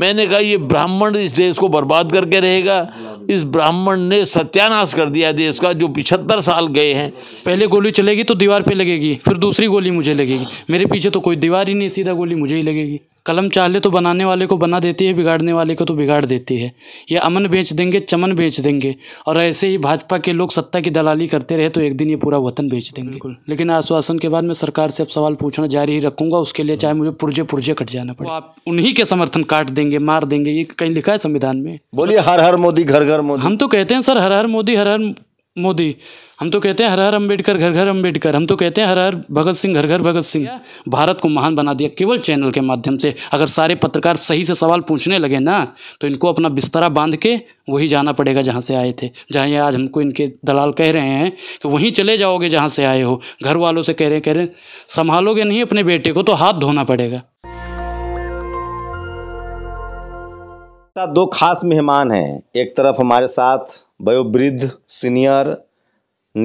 मैंने कहा ये ब्राह्मण इस देश को बर्बाद करके रहेगा इस ब्राह्मण ने सत्यानाश कर दिया देश का जो पिछहत्तर साल गए हैं पहले गोली चलेगी तो दीवार पे लगेगी फिर दूसरी गोली मुझे लगेगी मेरे पीछे तो कोई दीवार ही नहीं सीधा गोली मुझे ही लगेगी कलम चाहे तो बनाने वाले को बना देती है बिगाड़ने वाले को तो बिगाड़ देती है ये अमन बेच देंगे चमन बेच देंगे और ऐसे ही भाजपा के लोग सत्ता की दलाली करते रहे तो एक दिन ये पूरा वतन बेच देंगे बिल्कुल लेकिन आश्वासन के बाद मैं सरकार से अब सवाल पूछना जारी ही रखूंगा उसके लिए चाहे मुझे पुर्जे पुर्जे कट जाना पड़े आप उन्हीं के समर्थन काट देंगे मार देंगे ये कहीं लिखा है संविधान में बोलिए हर हर मोदी घर घर मोदी हम तो कहते हैं सर हर हर मोदी हर हर मोदी हम तो कहते हैं हर हर अंबेडकर घर घर अंबेडकर हम तो कहते हैं हर हर भगत सिंह घर घर भगत सिंह भारत को महान बना दिया केवल चैनल के माध्यम से अगर सारे पत्रकार सही से सवाल पूछने लगे ना तो इनको अपना बिस्तरा बांध के वही जाना पड़ेगा जहाँ से आए थे जहाँ ये आज हमको इनके दलाल कह रहे हैं कि वहीं चले जाओगे जहाँ से आए हो घर वालों से कह रहे कह रहे संभालोगे नहीं अपने बेटे को तो हाथ धोना पड़ेगा का दो खास मेहमान हैं एक तरफ हमारे साथ वयोवृद्ध सीनियर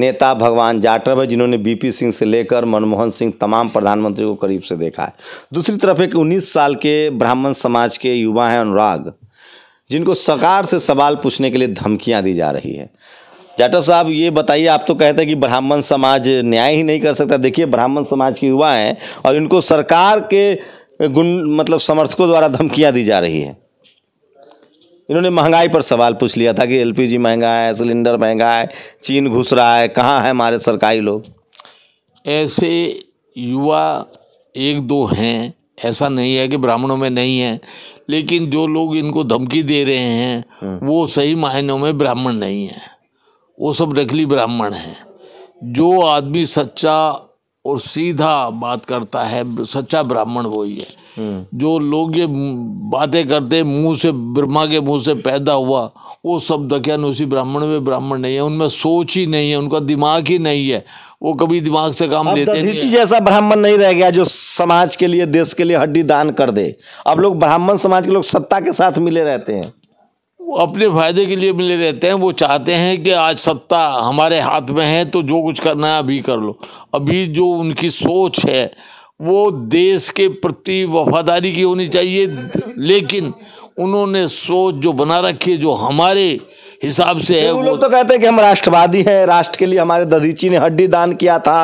नेता भगवान जाटव है जिन्होंने बीपी सिंह से लेकर मनमोहन सिंह तमाम प्रधानमंत्री को करीब से देखा है दूसरी तरफ एक 19 साल के ब्राह्मण समाज के युवा हैं अनुराग जिनको सरकार से सवाल पूछने के लिए धमकियां दी जा रही है जाटव साहब ये बताइए आप तो कहते हैं कि ब्राह्मण समाज न्याय ही नहीं कर सकता देखिए ब्राह्मण समाज के युवा हैं और इनको सरकार के गुण मतलब समर्थकों द्वारा धमकियाँ दी जा रही है इन्होंने महंगाई पर सवाल पूछ लिया था कि एलपीजी महंगा है सिलेंडर महंगा है चीन घुस रहा है कहाँ है हमारे सरकारी लोग ऐसे युवा एक दो हैं ऐसा नहीं है कि ब्राह्मणों में नहीं है लेकिन जो लोग इनको धमकी दे रहे हैं हम्म। वो सही मायनों में ब्राह्मण नहीं है वो सब नकली ब्राह्मण हैं जो आदमी सच्चा और सीधा बात करता है सच्चा ब्राह्मण वही है हम्म। जो लोग ये बातें करते मुंह से ब्रह्मा के मुंह से पैदा हुआ वो सब उसी ब्राह्मण में ब्राह्मण नहीं है उनमें सोच ही नहीं है उनका दिमाग ही नहीं है वो कभी दिमाग से काम लेते नहीं जैसा ब्राह्मण नहीं रह गया जो समाज के लिए देश के लिए हड्डी दान कर दे अब लोग ब्राह्मण समाज के लोग सत्ता के साथ मिले रहते हैं अपने फायदे के लिए मिले रहते हैं वो चाहते हैं कि आज सत्ता हमारे हाथ में है तो जो कुछ करना है अभी कर लो अभी जो उनकी सोच है वो देश के प्रति वफादारी की होनी चाहिए लेकिन उन्होंने सोच जो बना रखी है जो हमारे हिसाब से है वो लोग तो कहते हैं कि हम राष्ट्रवादी हैं राष्ट्र के लिए हमारे ददीची ने हड्डी दान किया था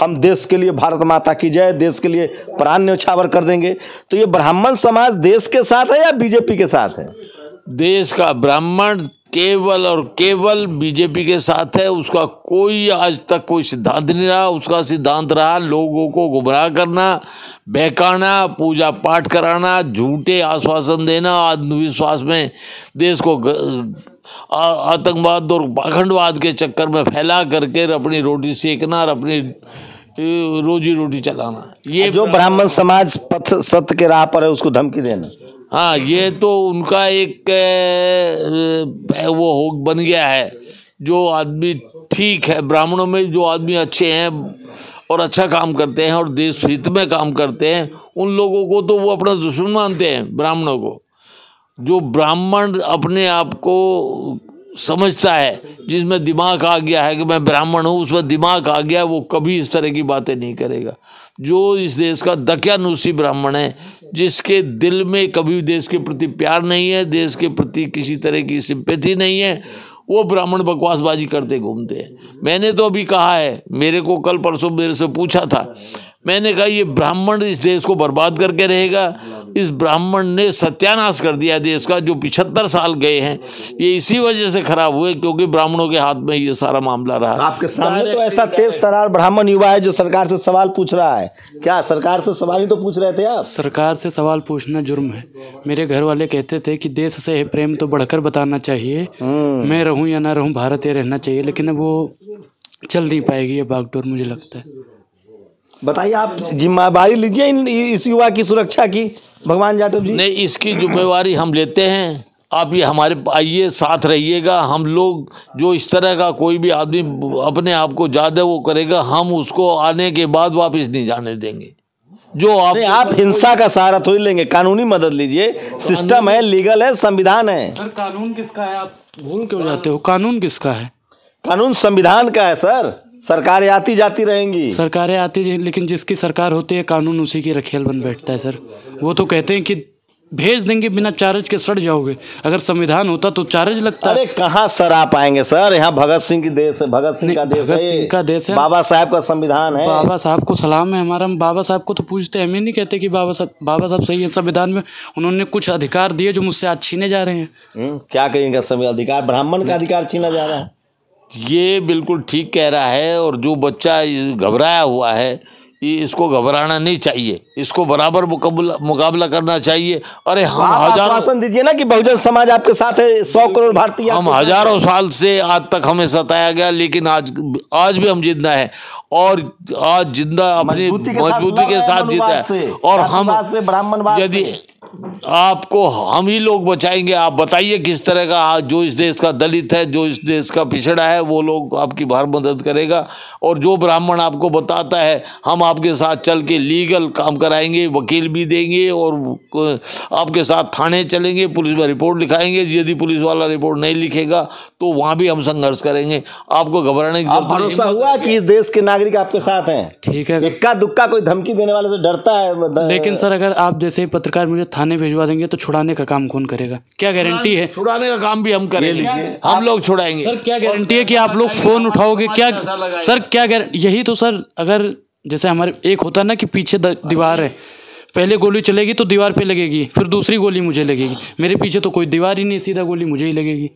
हम देश के लिए भारत माता की जय देश के लिए प्राण न्यौछावर कर देंगे तो ये ब्राह्मण समाज देश के साथ है या बीजेपी के साथ है देश का ब्राह्मण केवल और केवल बीजेपी के साथ है उसका कोई आज तक कोई सिद्धांत नहीं रहा उसका सिद्धांत रहा लोगों को गुमराह करना बहकाना पूजा पाठ कराना झूठे आश्वासन देना आत्मविश्वास में देश को आतंकवाद और पाखंडवाद के चक्कर में फैला करके अपनी रोटी सेकना और अपनी रोजी रोटी चलाना ये जो ब्राह्मण समाज पथ सत्य के राह पर है उसको धमकी देना हाँ ये तो उनका एक वो हो बन गया है जो आदमी ठीक है ब्राह्मणों में जो आदमी अच्छे हैं और अच्छा काम करते हैं और देश हित में काम करते हैं उन लोगों को तो वो अपना दुश्मन मानते हैं ब्राह्मणों को जो ब्राह्मण अपने आप को समझता है जिसमें दिमाग आ गया है कि मैं ब्राह्मण हूँ उसमें दिमाग आ गया वो कभी इस तरह की बातें नहीं करेगा जो इस देश का दक्यानुषी ब्राह्मण है जिसके दिल में कभी देश के प्रति प्यार नहीं है देश के प्रति किसी तरह की सिंपथी नहीं है वो ब्राह्मण बकवासबाजी करते घूमते हैं मैंने तो अभी कहा है मेरे को कल परसों मेरे से पूछा था मैंने कहा ये ब्राह्मण इस देश को बर्बाद करके रहेगा इस ब्राह्मण ने सत्यानाश कर दिया देश का जो पिछहत्तर साल गए हैं ये इसी वजह से खराब हुए क्योंकि ब्राह्मणों के हाथ में ये सारा मामला रहा तो आपके सामने तो ऐसा तेज तरार ब्राह्मण युवा है जो सरकार से सवाल पूछ रहा है क्या सरकार से सवाल ही तो पूछ रहे थे आप सरकार से सवाल पूछना जुर्म है मेरे घर वाले कहते थे कि देश से है प्रेम तो बढ़कर बताना चाहिए हम्म। मैं रहूँ या ना रहूँ भारत ये रहना चाहिए लेकिन वो चल नहीं पाएगी ये बागडोर मुझे लगता है बताइए आप जिम्मेवारी लीजिए इस युवा की सुरक्षा की भगवान जाटव जी नहीं इसकी जिम्मेवारी हम लेते हैं आप ये हमारे आइए साथ रहिएगा हम लोग जो इस तरह का कोई भी आदमी अपने आप को ज़्यादा वो करेगा हम उसको आने के बाद वापस नहीं जाने देंगे जो आप आप हिंसा का सहारा थोड़ी लेंगे कानूनी मदद लीजिए सिस्टम है लीगल है संविधान है सर कानून किसका है आप भूल क्यों जाते हो कानून किसका है कानून संविधान का है सर सरकारें आती जाती रहेंगी सरकारें आती लेकिन जिसकी सरकार होती है कानून उसी की रखेल बन बैठता है सर वो तो कहते हैं कि भेज देंगे बिना चार्ज के सड़ जाओगे अगर संविधान होता तो चार्ज लगता अरे कहाँ सर आ पाएंगे सर यहाँ भगत सिंह की देश है भगत सिंह का देश भगत सिंह का देश है बाबा साहब का संविधान है बाबा साहब को सलाम है हमारा बाबा साहब को तो पूछते हैं हम ही नहीं कहते कि बाबा साहब बाबा साहब सही है संविधान में उन्होंने कुछ अधिकार दिए जो मुझसे आज छीने जा रहे हैं हम्म, क्या कहेंगे अधिकार ब्राह्मण का अधिकार छीना जा रहा है ये बिल्कुल ठीक कह रहा है और जो बच्चा घबराया हुआ है ये इसको घबराना नहीं चाहिए इसको बराबर मुकाबला मुकाबला करना चाहिए अरे हम हजारों दीजिए ना कि बहुजन समाज आपके साथ है सौ करोड़ भारतीय हम हजारों साल से आज तक हमें सताया गया लेकिन आज आज भी हम जिंदा है और आज जिंदा अपनी मजबूती के साथ जीता है और हम यदि आपको हम ही लोग बचाएंगे आप बताइए किस तरह का जो इस देश का दलित है जो इस देश का पिछड़ा है वो लोग आपकी बाहर मदद करेगा और जो ब्राह्मण आपको बताता है हम आपके साथ चल के लीगल काम कराएंगे वकील भी देंगे और आपके साथ थाने चलेंगे पुलिस में रिपोर्ट लिखाएंगे यदि पुलिस वाला रिपोर्ट नहीं लिखेगा तो वहाँ भी हम संघर्ष करेंगे आपको घबराने की भरोसा हुआ कि इस देश के नागरिक आपके साथ हैं ठीक है इक्का दुक्का कोई धमकी देने वाले से डरता है लेकिन सर अगर आप जैसे पत्रकार मुझे था थाने भिजवा देंगे तो छुड़ाने का काम कौन करेगा क्या गारंटी है छुड़ाने का काम भी हम करेंगे हम लोग छुड़ाएंगे सर क्या गारंटी है कि आप लोग फोन उठाओगे क्या सर क्या यही तो सर अगर जैसे हमारे एक होता ना कि पीछे दीवार है पहले गोली चलेगी तो दीवार पे लगेगी फिर दूसरी गोली मुझे लगेगी मेरे पीछे तो कोई दीवार ही नहीं सीधा गोली मुझे ही लगेगी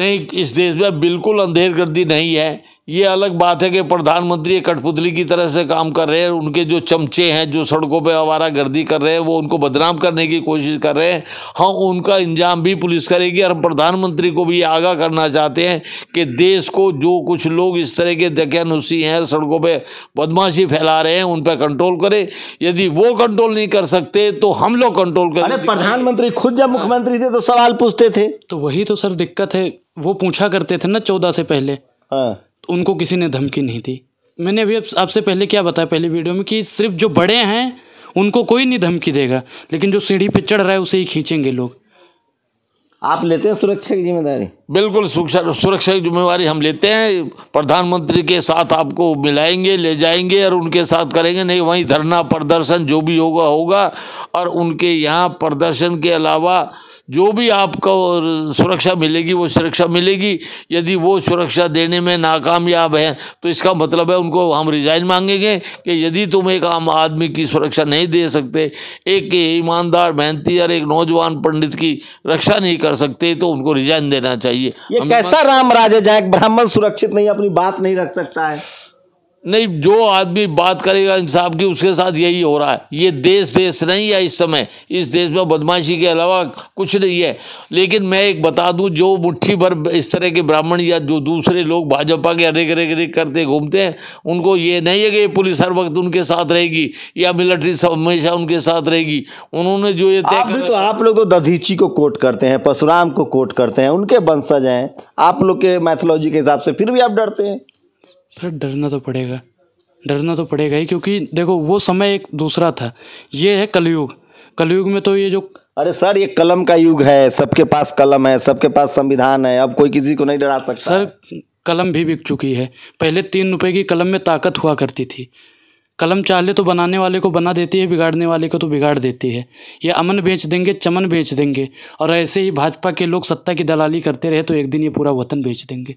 नहीं इस देश में बिल्कुल अंधेर गर्दी नहीं है ये अलग बात है कि प्रधानमंत्री कठपुतली की तरह से काम कर रहे हैं उनके जो चमचे हैं जो सड़कों पे आवारा गर्दी कर रहे हैं वो उनको बदनाम करने की कोशिश कर रहे हैं हम हाँ, उनका इंजाम भी पुलिस करेगी और प्रधानमंत्री को भी आगाह करना चाहते हैं कि देश को जो कुछ लोग इस तरह के दकियानुसी हैं सड़कों पर बदमाशी फैला रहे हैं उन पर कंट्रोल करें यदि वो कंट्रोल नहीं कर सकते तो हम लोग कंट्रोल करें प्रधानमंत्री खुद जब मुख्यमंत्री थे तो सवाल पूछते थे तो वही तो सर दिक्कत है वो पूछा करते थे ना चौदह से पहले हाँ उनको किसी ने धमकी नहीं दी मैंने अभी आपसे पहले क्या बताया पहले वीडियो में कि सिर्फ जो बड़े हैं उनको कोई नहीं धमकी देगा लेकिन जो सीढ़ी पे चढ़ रहा है उसे ही खींचेंगे लोग आप लेते हैं सुरक्षा की जिम्मेदारी बिल्कुल सुरक्षा सुरक्षा की जिम्मेदारी हम लेते हैं प्रधानमंत्री के साथ आपको मिलाएंगे ले जाएंगे और उनके साथ करेंगे नहीं वहीं धरना प्रदर्शन जो भी होगा होगा और उनके यहाँ प्रदर्शन के अलावा जो भी आपको सुरक्षा मिलेगी वो सुरक्षा मिलेगी यदि वो सुरक्षा देने में नाकामयाब है तो इसका मतलब है उनको हम रिजाइन मांगेंगे कि यदि तुम एक आम आदमी की सुरक्षा नहीं दे सकते एक ईमानदार मेहनती और एक नौजवान पंडित की रक्षा नहीं कर सकते तो उनको रिजाइन देना चाहिए ये कैसा राम राजा जहाँ ब्राह्मण सुरक्षित नहीं अपनी बात नहीं रख सकता है नहीं जो आदमी बात करेगा इंसाफ की उसके साथ यही हो रहा है ये देश देश नहीं है इस समय इस देश में बदमाशी के अलावा कुछ नहीं है लेकिन मैं एक बता दूं जो मुट्ठी भर इस तरह के ब्राह्मण या जो दूसरे लोग भाजपा के अनेक अनेक अनेक करते घूमते हैं उनको ये नहीं है कि पुलिस हर वक्त उनके साथ रहेगी या मिलिट्री हमेशा उनके साथ रहेगी उन्होंने जो ये आप भी तो आप लोग तो दधीची को कोट करते हैं परशुराम को कोट करते हैं उनके वंशज हैं आप लोग के मैथोलॉजी के हिसाब से फिर भी आप डरते हैं सर डरना तो पड़ेगा डरना तो पड़ेगा ही क्योंकि देखो वो समय एक दूसरा था ये है कलयुग कलयुग में तो ये जो अरे सर ये कलम का युग है सबके पास कलम है सबके पास संविधान है अब कोई किसी को नहीं डरा सकता सर कलम भी बिक चुकी है पहले तीन रुपए की कलम में ताकत हुआ करती थी कलम चाहे तो बनाने वाले को बना देती है बिगाड़ने वाले को तो बिगाड़ देती है ये अमन बेच देंगे चमन बेच देंगे और ऐसे ही भाजपा के लोग सत्ता की दलाली करते रहे तो एक दिन ये पूरा वतन बेच देंगे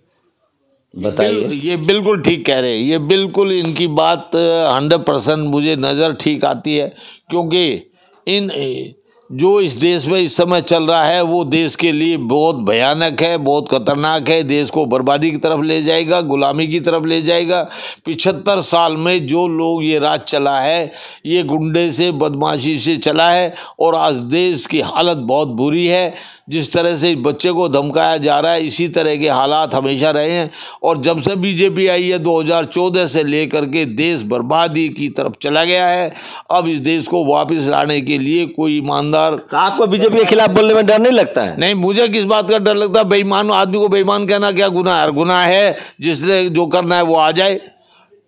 बताइए ये बिल्कुल ठीक कह रहे हैं ये बिल्कुल इनकी बात हंड्रेड परसेंट मुझे नज़र ठीक आती है क्योंकि इन जो इस देश में इस समय चल रहा है वो देश के लिए बहुत भयानक है बहुत खतरनाक है देश को बर्बादी की तरफ ले जाएगा गुलामी की तरफ ले जाएगा पिछहत्तर साल में जो लोग ये राज चला है ये गुंडे से बदमाशी से चला है और आज देश की हालत बहुत बुरी है जिस तरह से बच्चे को धमकाया जा रहा है इसी तरह के हालात हमेशा रहे हैं और जब से बीजेपी आई है 2014 से लेकर के देश बर्बादी की तरफ चला गया है अब इस देश को वापस लाने के लिए कोई ईमानदार तो आपको बीजेपी के खिलाफ बोलने में डर नहीं लगता है नहीं मुझे किस बात का डर लगता है बेईमान आदमी को बेईमान कहना क्या गुना है गुना है जिसने जो करना है वो आ जाए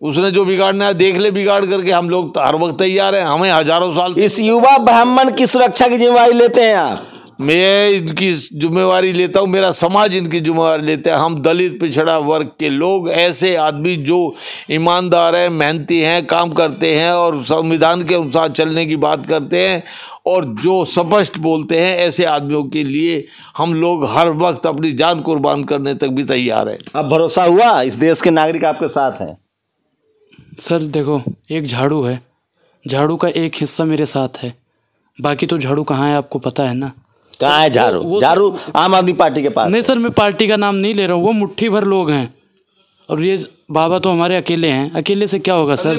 उसने जो बिगाड़ना है देख ले बिगाड़ करके हम लोग तो हर वक्त तैयार है हमें हजारों साल इस युवा ब्राह्मण की सुरक्षा की जिम्मेवारी लेते हैं आप मैं इनकी जिम्मेवारी लेता हूँ मेरा समाज इनकी जिम्मेवारी लेता है हम दलित पिछड़ा वर्ग के लोग ऐसे आदमी जो ईमानदार हैं मेहनती हैं काम करते हैं और संविधान के अनुसार चलने की बात करते हैं और जो स्पष्ट बोलते हैं ऐसे आदमियों के लिए हम लोग हर वक्त अपनी जान कुर्बान करने तक भी तैयार हैं अब भरोसा हुआ इस देश के नागरिक आपके साथ हैं सर देखो एक झाड़ू है झाड़ू का एक हिस्सा मेरे साथ है बाकी तो झाड़ू कहाँ है आपको पता है ना कहा है झारू झारू आम आदमी पार्टी के पास नहीं सर मैं पार्टी का नाम नहीं ले रहा हूँ वो मुट्ठी भर लोग हैं और ये बाबा तो हमारे अकेले हैं अकेले से क्या होगा सर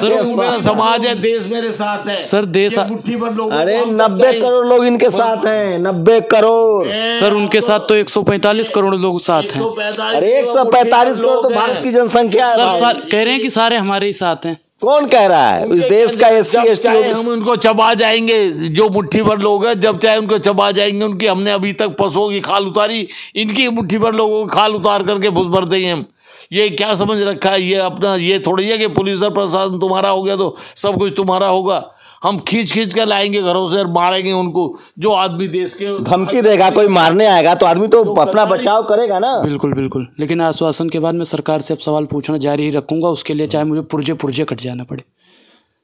सर मेरा समाज है देश मेरे साथ है सर देश मुट्ठी भर लोग अरे नब्बे करोड़ लोग इनके साथ हैं नब्बे करोड़ सर उनके साथ तो 145 करोड़ लोग साथ हैं अरे 145 करोड़ तो भारत की जनसंख्या है सर कह रहे हैं कि सारे हमारे ही साथ हैं कौन कह रहा है उस देश का एस सी हम उनको चबा जाएंगे जो मुट्ठी भर लोग हैं जब चाहे उनको चबा जाएंगे उनकी हमने अभी तक पशुओं की खाल उतारी इनकी मुट्ठी भर लोगों की खाल उतार करके भूस भर देंगे हम ये क्या समझ रखा है ये अपना ये थोड़ी है कि पुलिस और प्रशासन तुम्हारा हो गया तो सब कुछ तुम्हारा होगा हम खींच खींच कर लाएंगे घरों से और मारेंगे उनको जो आदमी देश के धमकी देगा कोई मारने आएगा तो आदमी तो अपना बचाव करेगा ना बिल्कुल बिल्कुल लेकिन आश्वासन के बाद मैं सरकार से अब सवाल पूछना जारी ही रखूंगा उसके लिए चाहे मुझे पुर्जे पुर्जे कट जाना पड़े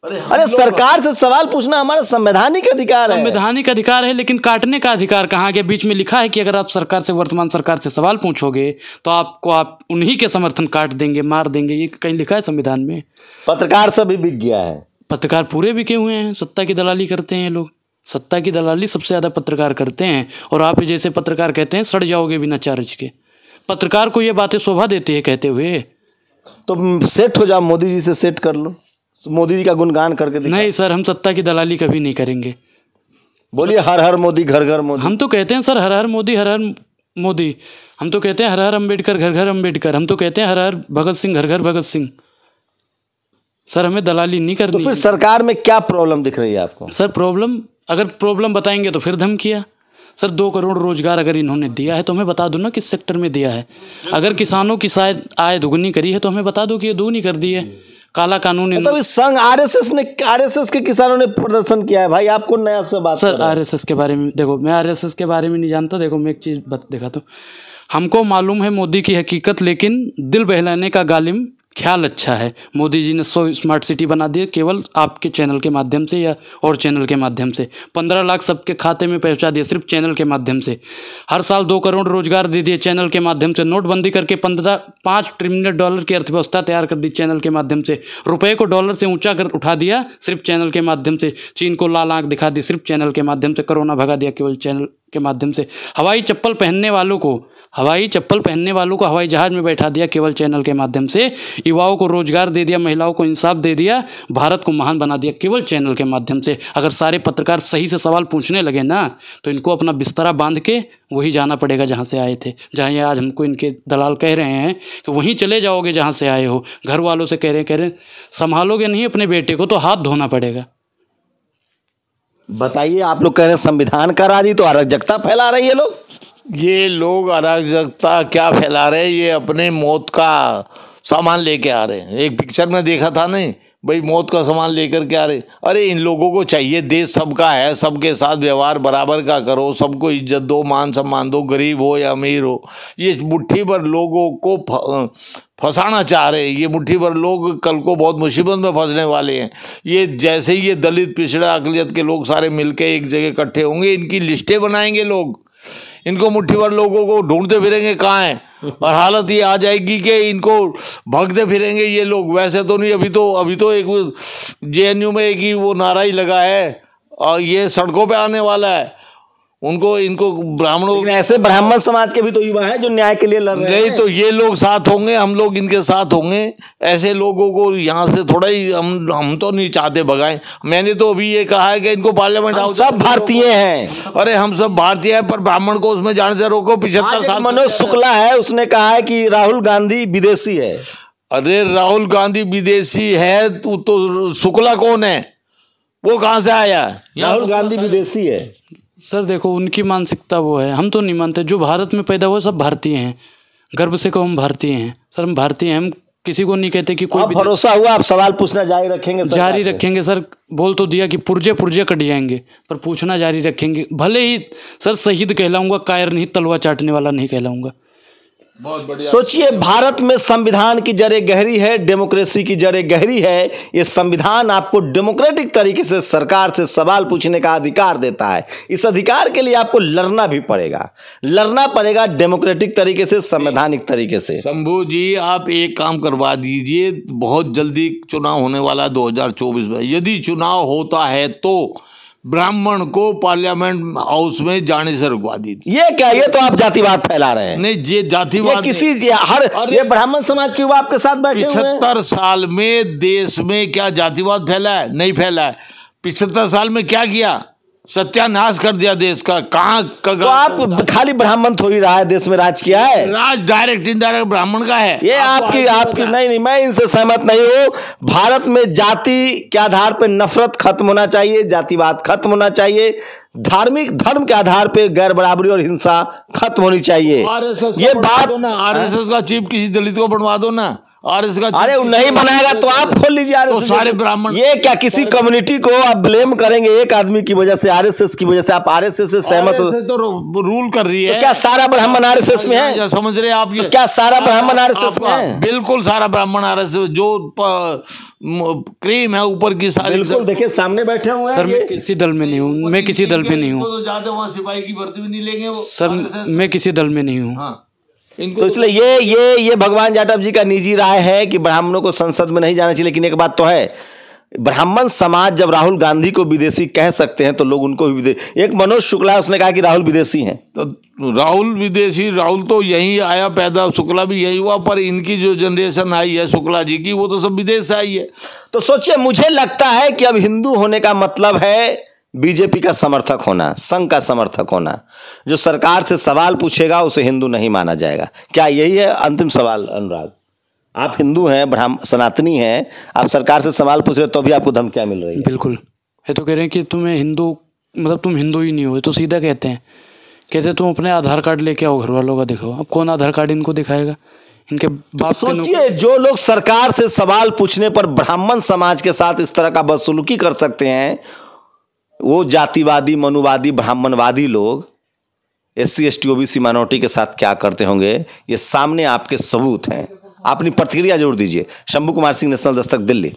अरे, अरे सरकार से सवाल पूछना हमारा संवैधानिक अधिकार है संवैधानिक अधिकार है लेकिन काटने का अधिकार कहाँ के बीच में लिखा है कि अगर आप सरकार से वर्तमान सरकार से सवाल पूछोगे तो आपको आप उन्हीं के समर्थन काट देंगे मार देंगे ये कहीं लिखा है संविधान में पत्रकार से भी बिक गया है पत्रकार पूरे बिके हुए हैं सत्ता की दलाली करते हैं लोग सत्ता की दलाली सबसे ज़्यादा पत्रकार करते हैं और आप जैसे पत्रकार कहते हैं सड़ जाओगे बिना चार्ज के पत्रकार को ये बातें शोभा देती है कहते हुए तो सेट हो जाओ मोदी जी से सेट कर लो मोदी जी का गुणगान करके नहीं सर हम सत्ता की दलाली कभी नहीं करेंगे बोलिए हर हर मोदी घर घर मोदी हम तो कहते हैं सर हर हर मोदी हर हर मोदी हम तो कहते हैं हर हर अम्बेडकर घर घर अम्बेडकर हम तो कहते हैं हर हर भगत सिंह घर घर भगत सिंह सर हमें दलाली नहीं तो करनी तो फिर सरकार में क्या प्रॉब्लम दिख रही है आपको सर प्रॉब्लम अगर प्रॉब्लम बताएंगे तो फिर धमकिया सर दो करोड़ रोजगार अगर इन्होंने दिया है तो हमें बता दो ना किस सेक्टर में दिया है अगर किसानों की शायद आय दुगनी करी है तो हमें बता दो कि ये दुगनी कर दी है काला कानून मतलब तो संघ आरएसएस ने आरएसएस के किसानों ने प्रदर्शन किया है भाई आपको नया से बात सर आरएसएस के बारे में देखो मैं आरएसएस के बारे में नहीं जानता देखो मैं एक चीज़ बत दिखाता हूँ हमको मालूम है मोदी की हकीकत लेकिन दिल बहलाने का गालिम ख्याल अच्छा है मोदी जी ने सौ स्मार्ट सिटी बना दिए केवल आपके चैनल के माध्यम से या और चैनल के माध्यम से पंद्रह लाख सबके खाते में पहुंचा दिए सिर्फ चैनल के माध्यम से हर साल दो करोड़ रोजगार दे दिए चैनल के माध्यम से नोटबंदी करके पंद्रह पाँच ट्रिलियन डॉलर की अर्थव्यवस्था तैयार कर दी चैनल के माध्यम से रुपये को डॉलर से ऊँचा कर उठा दिया सिर्फ चैनल के माध्यम से चीन को लाल आँख दिखा दी सिर्फ चैनल के माध्यम से कोरोना भगा दिया केवल चैनल के माध्यम से हवाई चप्पल पहनने वालों को हवाई चप्पल पहनने वालों को हवाई जहाज़ में बैठा दिया केवल चैनल के माध्यम से युवाओं को रोजगार दे दिया महिलाओं को इंसाफ दे दिया भारत को महान बना दिया केवल चैनल के माध्यम से अगर सारे पत्रकार सही से सवाल पूछने लगे ना तो इनको अपना बिस्तरा बांध के वही जाना पड़ेगा जहाँ से आए थे जहाँ ये आज हमको इनके दलाल कह रहे हैं कि वहीं चले जाओगे जहाँ से आए हो घर वालों से कह रहे कह रहे संभालोगे नहीं अपने बेटे को तो हाथ धोना पड़ेगा बताइए आप लोग कह रहे हैं संविधान का राज ही तो अराजकता फैला रही है लोग ये लोग अराजकता क्या फैला रहे हैं ये अपने मौत का सामान लेके आ रहे हैं एक पिक्चर में देखा था नहीं भाई मौत का सामान लेकर के आ रहे अरे इन लोगों को चाहिए देश सबका है सबके साथ व्यवहार बराबर का करो सबको इज्जत दो मान सम्मान दो गरीब हो या अमीर हो ये मुट्ठी भर लोगों को फंसाना चाह रहे हैं ये मुट्ठी भर लोग कल को बहुत मुसीबत में फंसने वाले हैं ये जैसे ही ये दलित पिछड़ा अकलियत के लोग सारे मिलके एक जगह इकट्ठे होंगे इनकी लिस्टें बनाएंगे लोग इनको मुट्ठी भर लोगों को ढूंढते फिरेंगे कहाँ हैं और हालत ये आ जाएगी कि इनको भगते फिरेंगे ये लोग वैसे तो नहीं अभी तो अभी तो एक जे में एक ही वो नारा ही लगा है और ये सड़कों पे आने वाला है उनको इनको ब्राह्मणों ऐसे ब्राह्मण समाज के भी तो युवा है जो न्याय के लिए लड़ रहे हैं तो ये लोग साथ होंगे हम लोग इनके साथ होंगे ऐसे लोगों को यहाँ से थोड़ा ही हम हम तो नहीं चाहते भगाए मैंने तो अभी ये कहा है कि इनको पार्लियामेंट सब भारतीय हैं अरे हम सब भारतीय हैं पर ब्राह्मण को उसमें जाने से रोको पिछहत्तर साल मनोज शुक्ला है उसने कहा है कि राहुल गांधी विदेशी है अरे राहुल गांधी विदेशी है तो शुक्ला कौन है वो कहाँ से आया राहुल गांधी विदेशी है सर देखो उनकी मानसिकता वो है हम तो नहीं मानते जो भारत में पैदा हुआ सब भारतीय हैं गर्व से कहो हम भारतीय हैं सर हम भारतीय हैं हम किसी को नहीं कहते कि कोई भरोसा हुआ आप सवाल पूछना जारी रखेंगे सर जारी रखेंगे सर बोल तो दिया कि पुर्जे पुर्जे कट जाएंगे पर पूछना जारी रखेंगे भले ही सर शहीद कहलाऊंगा कायर नहीं तलवा चाटने वाला नहीं कहलाऊंगा सोचिए भारत में संविधान की जड़ें गहरी है डेमोक्रेसी की जड़ें गहरी है ये संविधान आपको डेमोक्रेटिक तरीके से सरकार से सवाल पूछने का अधिकार देता है इस अधिकार के लिए आपको लड़ना भी पड़ेगा लड़ना पड़ेगा डेमोक्रेटिक तरीके से संवैधानिक तरीके से शंभू जी आप एक काम करवा दीजिए बहुत जल्दी चुनाव होने वाला है दो में यदि चुनाव होता है तो ब्राह्मण को पार्लियामेंट हाउस में जाने से रुकवा दी थी ये क्या ये तो आप जातिवाद फैला रहे हैं नहीं ये जातिवाद ये किसी हर ये ब्राह्मण समाज के युवा आपके साथ बैठे पिछहत्तर साल में देश में क्या जातिवाद फैला है नहीं फैला है पिछहत्तर साल में क्या किया सत्यानाश कर दिया देश का कहा तो आप खाली ब्राह्मण थोड़ी रहा है देश में राज किया है राज डायरेक्ट इनडायरेक्ट ब्राह्मण का है ये आपकी आपकी नहीं नहीं मैं इनसे सहमत नहीं हूँ भारत में जाति के आधार पर नफरत खत्म होना चाहिए जातिवाद खत्म होना चाहिए धार्मिक धर्म के आधार पर गैर बराबरी और हिंसा खत्म होनी चाहिए ये बात आर एस एस का चीफ किसी दलित को बनवा दो ना और इसका अरे नहीं बनाएगा तो आप खोल लीजिए तो आर एस सारे ब्राह्मण ये क्या किसी कम्युनिटी को आप ब्लेम करेंगे एक आदमी की वजह से आरएसएस की वजह से आप आरएसएस से सहमत हो तो रूल कर रही तो है तो क्या सारा ब्राह्मण आरएसएस में हाँ, है हाँ, समझ रहे आप तो क्या सारा हाँ, ब्राह्मण आरएसएस में है बिल्कुल सारा ब्राह्मण आरएसएस जो क्रीम है ऊपर की सारी बिल्कुल देखिए सामने बैठे हुए सर मैं किसी दल में नहीं हूँ मैं किसी दल में नहीं हूँ तो सिपाही की भर्ती भी नहीं लेंगे सर मैं किसी दल में नहीं हूँ तो, तो इसलिए ये ये ये भगवान जाटव जी का निजी राय है कि ब्राह्मणों को संसद में नहीं जाना चाहिए लेकिन एक बात तो है ब्राह्मण समाज जब राहुल गांधी को विदेशी कह सकते हैं तो लोग उनको भी विदेशी एक मनोज शुक्ला उसने कहा कि राहुल विदेशी हैं तो राहुल विदेशी राहुल तो यही आया पैदा शुक्ला भी यही हुआ पर इनकी जो जनरेशन आई है शुक्ला जी की वो तो सब विदेश से आई है तो सोचिए मुझे लगता है कि अब हिंदू होने का मतलब है बीजेपी का समर्थक होना संघ का समर्थक होना जो सरकार से सवाल पूछेगा उसे हिंदू नहीं माना जाएगा क्या यही है अंतिम सवाल अनुराग आप हिंदू हैं ब्राह्म सनातनी हैं आप सरकार से सवाल पूछ रहे तो भी आपको धमकियाँ मिल रही है बिल्कुल ये तो कह रहे हैं कि तुम्हें हिंदू मतलब तुम हिंदू ही नहीं हो तो सीधा कहते हैं कहते तुम अपने आधार कार्ड लेके आओ घर वालों का दिखाओ अब कौन आधार कार्ड इनको दिखाएगा इनके तो बाप तो सोचिए जो लोग सरकार से सवाल पूछने पर ब्राह्मण समाज के साथ इस तरह का बदसलूकी कर सकते हैं वो जातिवादी मनुवादी ब्राह्मणवादी लोग S C S T O B C minority के साथ क्या करते होंगे ये सामने आपके सबूत हैं अपनी प्रतिक्रिया जरूर दीजिए शंभू कुमार सिंह नेशनल दस्तक दिल्ली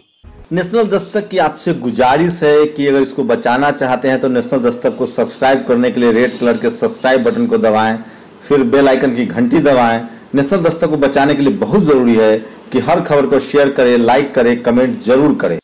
नेशनल दस्तक की आपसे गुजारिश है कि अगर इसको बचाना चाहते हैं तो नेशनल दस्तक को सब्सक्राइब करने के लिए रेड कलर के सब्सक्राइब बटन को दबाएं फिर बेल आइकन की घंटी दबाएं नेशनल दस्तक को बचाने के लिए बहुत ज़रूरी है कि हर खबर को शेयर करें लाइक करें कमेंट जरूर करें